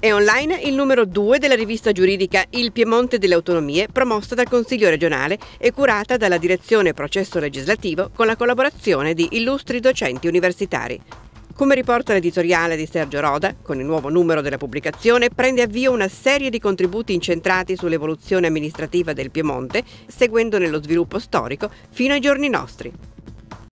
È online il numero 2 della rivista giuridica Il Piemonte delle Autonomie, promossa dal Consiglio regionale e curata dalla Direzione Processo Legislativo con la collaborazione di illustri docenti universitari. Come riporta l'editoriale di Sergio Roda, con il nuovo numero della pubblicazione prende avvio una serie di contributi incentrati sull'evoluzione amministrativa del Piemonte, seguendone lo sviluppo storico fino ai giorni nostri.